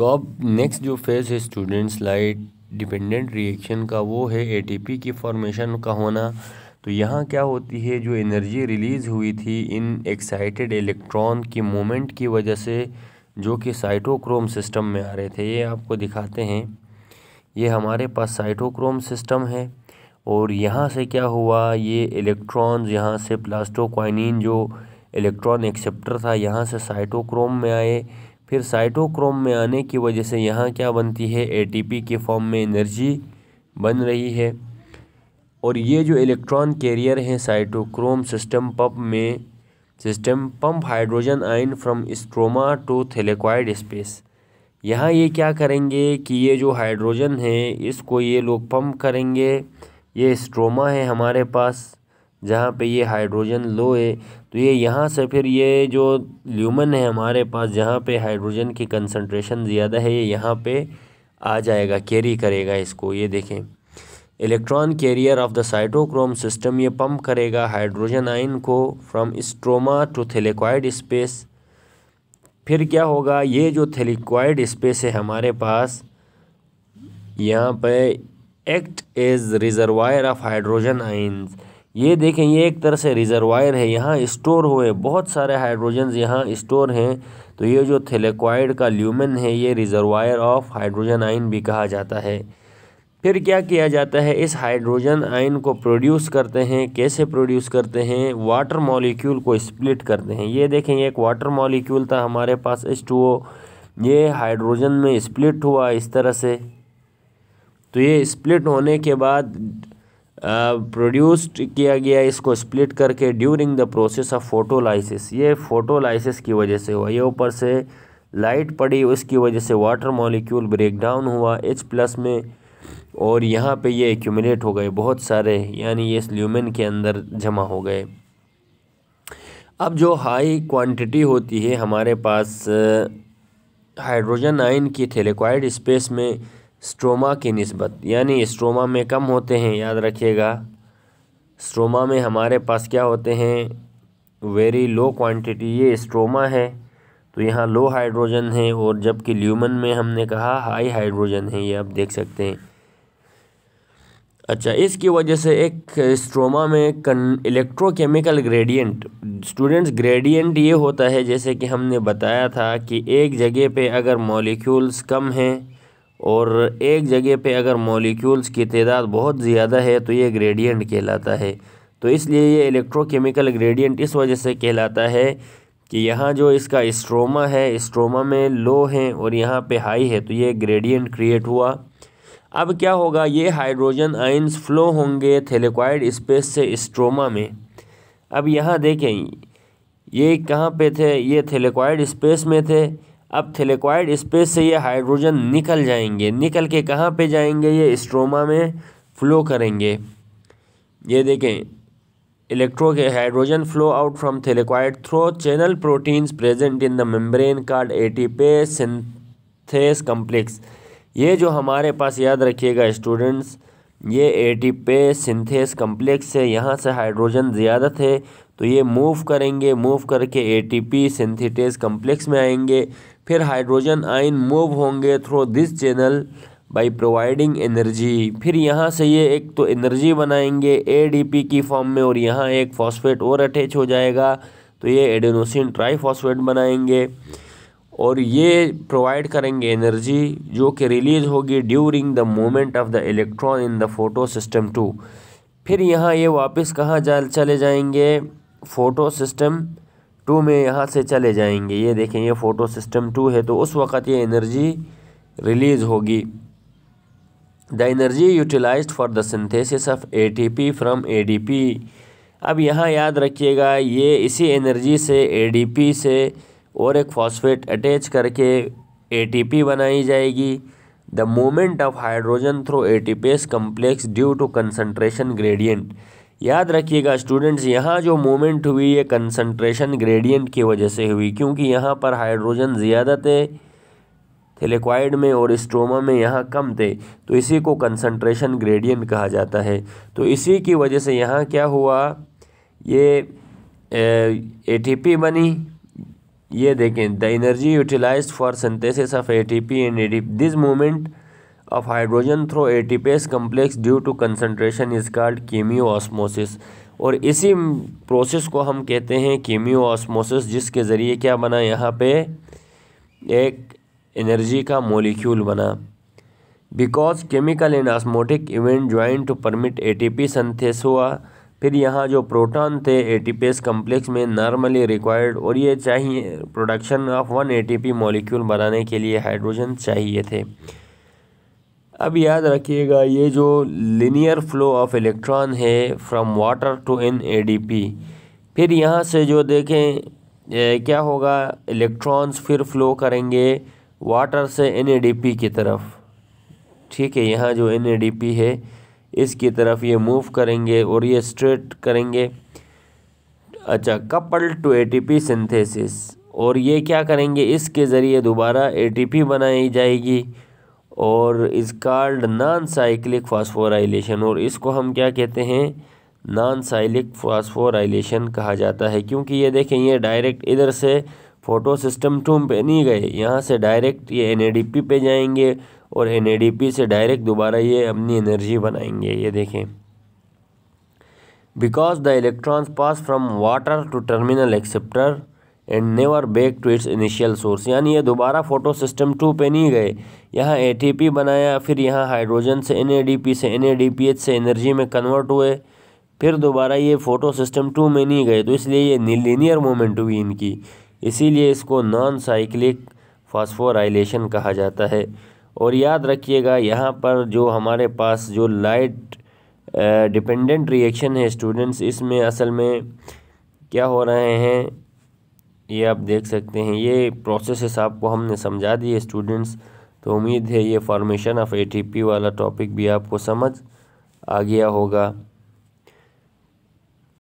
तो अब नेक्स्ट जो फेज़ है स्टूडेंट्स लाइट डिपेंडेंट रिएक्शन का वो है एटीपी की फॉर्मेशन का होना तो यहाँ क्या होती है जो एनर्जी रिलीज़ हुई थी इन एक्साइटेड इलेक्ट्रॉन की मोमेंट की वजह से जो कि साइटोक्रोम सिस्टम में आ रहे थे ये आपको दिखाते हैं ये हमारे पास साइटोक्रोम सिस्टम है और यहाँ से क्या हुआ ये इलेक्ट्रॉन यहाँ से प्लास्टोक्वाइनिन जो इलेक्ट्रॉन एक्सेप्टर था यहाँ से साइटोक्रोम में आए फिर साइटोक्रोम में आने की वजह से यहाँ क्या बनती है एटीपी के फॉर्म में एनर्जी बन रही है और ये जो इलेक्ट्रॉन कैरियर हैं साइटोक्रोम सिस्टम पंप में system pump hydrogen ion from stroma to thylakoid space यहाँ ये क्या करेंगे कि ये जो हाइड्रोजन है इसको ये लोग पंप करेंगे ये स्ट्रोमा है हमारे पास जहाँ पे ये हाइड्रोजन लो है तो ये यहाँ से फिर ये जो ल्यूमन है हमारे पास जहाँ पे हाइड्रोजन की कंसंट्रेशन ज़्यादा है ये यहाँ पे आ जाएगा कैरी करेगा इसको ये देखें electron carrier of the cytochrome system ये पंप करेगा हाइड्रोजन आयन को from stroma to thylakoid space फिर क्या होगा ये जो थेलिकॉइड स्पेस है हमारे पास यहाँ पे act as reservoir of hydrogen ions ये देखें ये एक तरह से रिजर्वायर है यहाँ स्टोर हुए बहुत सारे हाइड्रोजन्स यहाँ स्टोर हैं तो ये जो थेलेक्वाइड का ल्यूमन है ये रिजर्वायर ऑफ हाइड्रोजन आयन भी कहा जाता है फिर क्या किया जाता है इस हाइड्रोजन आयन को प्रोड्यूस करते हैं कैसे प्रोड्यूस करते हैं वाटर मॉलिक्यूल को स्प्लिट करते हैं ये देखें एक वाटर मॉलिक्यूल था हमारे पास एच ये हाइड्रोजन में स्प्लिट हुआ इस तरह से तो ये स्प्लिट होने के बाद प्रोड्यूस्ड किया गया इसको स्प्लिट करके during the process of photolysis ये फोटोलाइसिस की वजह से हुआ ये ऊपर से लाइट पड़ी उसकी वजह से वाटर मॉलिक्यूल डाउन हुआ एच प्लस में और यहाँ पे ये एक्यूमलेट हो गए बहुत सारे यानी ये इस ल्यूमेन के अंदर जमा हो गए अब जो हाई क्वांटिटी होती है हमारे पास हाइड्रोजन आयन की थेलेक्वाइड स्पेस में स्ट्रोमा की नस्बत यानी स्ट्रोमा में कम होते हैं याद रखिएगा स्ट्रोमा में हमारे पास क्या होते हैं वेरी लो क्वांटिटी ये स्ट्रोमा है तो यहाँ लो हाइड्रोजन है और जबकि ल्यूमन में हमने कहा हाई हाइड्रोजन है ये आप देख सकते हैं अच्छा इसकी वजह से एक स्ट्रोमा में कन इलेक्ट्रोकेमिकल ग्रेडियंट स्टूडेंट्स ग्रेडियंट ये होता है जैसे कि हमने बताया था कि एक जगह पे अगर मॉलिक्यूल्स कम हैं और एक जगह पे अगर मॉलिक्यूल्स की तादाद बहुत ज़्यादा है तो ये ग्रेडियंट कहलाता है तो इसलिए ये इलेक्ट्रोकेमिकल ग्रेडियंट इस वजह से कहलाता है कि यहाँ जो इसका इस्ट्रोमा है इस्ट्रोमा में लो है और यहाँ पे हाई है तो ये ग्रेडियंट क्रिएट हुआ अब क्या होगा ये हाइड्रोजन आइंस फ्लो होंगे थेलेक्वाइड स्पेस से इस्ट्रोमा में अब यहाँ देखें ये कहाँ पे थे ये थेलेक्वाइड स्पेस में थे अब थेलेक्वाइड स्पेस से ये हाइड्रोजन निकल जाएंगे निकल के कहाँ पे जाएंगे ये स्ट्रोमा में फ्लो करेंगे ये देखें इलेक्ट्रो के hydrogen flow out from thylakoid through channel proteins present in the membrane called ATP synthase complex ये जो हमारे पास याद रखिएगा स्टूडेंट्स ये एटीपे सिंथेस कम्प्लेक्स है यहाँ से हाइड्रोजन ज़्यादा थे तो ये मूव करेंगे मूव करके एटीपी सिंथेटेस कम्प्लेक्स में आएंगे फिर हाइड्रोजन आयन मूव होंगे through this channel by providing energy फिर यहाँ से ये एक तो एनर्जी बनाएंगे एडीपी की फॉर्म में और यहाँ एक फॉस्फेट और अटैच हो जाएगा तो ये एडेनोसिन ट्राईफॉस्फेट बनाएंगे और ये प्रोवाइड करेंगे एनर्जी जो कि रिलीज होगी during the moment of the electron in the photosystem two फिर यहाँ ये वापस कहाँ जा चले जाएंगे फोटो सिस्टम टू में यहाँ से चले जाएंगे ये देखें ये फ़ोटो सिस्टम टू है तो उस वक़्त ये एनर्जी रिलीज़ होगी the energy utilize for the synthesis of A from P अब यहाँ याद रखिएगा ये इसी एनर्जी से पी से और एक फॉस्फेट अटैच करके पी बनाई जाएगी the moment of hydrogen through ATPase complex due to concentration gradient याद रखिएगा स्टूडेंट्स यहाँ जो मूवमेंट हुई है कंसनट्रेशन ग्रेडियंट की वजह से हुई क्योंकि यहाँ पर हाइड्रोजन ज़्यादा थे थेलेक्वाइड में और स्ट्रोमा में यहाँ कम थे तो इसी को कंसंट्रेशन ग्रेडियंट कहा जाता है तो इसी की वजह से यहाँ क्या हुआ ये एटीपी बनी ये देखें the energy utilize for synthesis of ATP and ADP this moment of hydrogen through ATPase complex due to concentration is called chemiosmosis और इसी प्रोसेस को हम कहते हैं ऑसमोसिस जिसके ज़रिए क्या बना यहाँ पे एक एनर्जी का मोलिक्यूल बना because chemical and osmotic event join to permit P synthesis हुआ फिर यहाँ जो प्रोटॉन थे एटीपीएस कम्प्लेक्स में नॉर्मली रिक्वायर्ड और ये चाहिए production of one A P molecule बनाने के लिए हाइड्रोजन चाहिए थे अब याद रखिएगा ये जो लिनियर फ्लो ऑफ इलेक्ट्रॉन है from water to N ADP फिर यहाँ से जो देखें क्या होगा इलेक्ट्रॉन्स फिर फ्लो करेंगे वाटर से एन की तरफ ठीक है यहाँ जो एन है इसकी तरफ ये मूव करेंगे और ये स्ट्रेट करेंगे अच्छा कपल टू एटीपी सिंथेसिस और ये क्या करेंगे इसके ज़रिए दोबारा एटीपी बनाई जाएगी और is called non cyclic phosphorylation और इसको हम क्या कहते हैं नॉन साइलिक फास्फोराइलेशन कहा जाता है क्योंकि ये देखें ये डायरेक्ट इधर से फ़ोटो सिस्टम टूम पे नहीं गए यहाँ से डायरेक्ट ये एन पे जाएंगे और एन से डायरेक्ट दोबारा ये अपनी एनर्जी बनाएंगे ये देखें because the electrons pass from water to terminal acceptor and never back to its initial source यानी ये दोबारा फोटो सिस्टम टू पे नहीं गए यहाँ पी बनाया फिर यहाँ हाइड्रोजन से पी से एच से एनर्जी में कन्वर्ट हुए फिर दोबारा ये फोटो सिस्टम टू में नहीं गए तो इसलिए ये लीनियर मोमेंट हुई इनकी इसीलिए इसको नॉन साइक्लिक फॉस्फोराइलेशन कहा जाता है और याद रखिएगा यहाँ पर जो हमारे पास जो लाइट डिपेंडेंट रिएक्शन है स्टूडेंट्स इसमें असल में क्या हो रहे हैं ये आप देख सकते हैं ये प्रोसेसेस आपको हमने समझा दिए स्टूडेंट्स तो उम्मीद है ये फॉर्मेशन ऑफ एटीपी वाला टॉपिक भी आपको समझ आ गया होगा